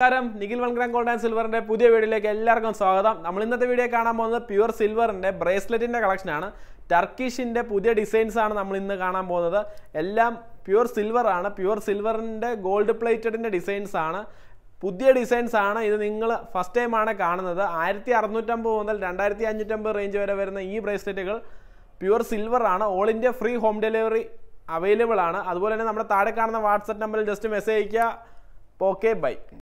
നമസ്കാരം Nikhil one gram gold and സിൽവറിന്റെ പുതിയ വീഡിയോയിലേക്ക് എല്ലാവർക്കും സ്വാഗതം നമ്മൾ ഇന്നത്തെ വീഡിയോ കാണാൻ പോകുന്നത് പ്യുവർ സിൽവറിന്റെ ബ്രേസ്ലെറ്റിന്റെ കളക്ഷനാണ് ടർക്കിഷിന്റെ പുതിയ ഡിസൈൻസ് ആണ് നമ്മൾ ഇന്ന് കാണാൻ പോകുന്നത് എല്ലാം പ്യുവർ സിൽവർ ആണ് പ്യുവർ സിൽവറിന്റെ ഗോൾഡ് പ്ലേറ്റഡിന്റെ ഡിസൈൻസ് ആണ് പുതിയ ഡിസൈൻസ് ആണ് ഇത് നിങ്ങൾ ഫസ്റ്റ് ടൈം ആണ് കാണുന്നത് ആയിരത്തി അറുന്നൂറ്റമ്പത് മുതൽ രണ്ടായിരത്തി അഞ്ഞൂറ്റമ്പത് റേഞ്ച് വരെ വരുന്ന ഈ ബ്രേസ്ലെറ്റുകൾ പ്യുവർ സിൽവർ ആണ് all India free home delivery available ആണ് അതുപോലെ തന്നെ നമ്മുടെ താഴെ കാണുന്ന വാട്സപ്പ് നമ്പറിൽ ജസ്റ്റ് മെസ്സേജ് അയക്കുക ഓക്കെ ബൈ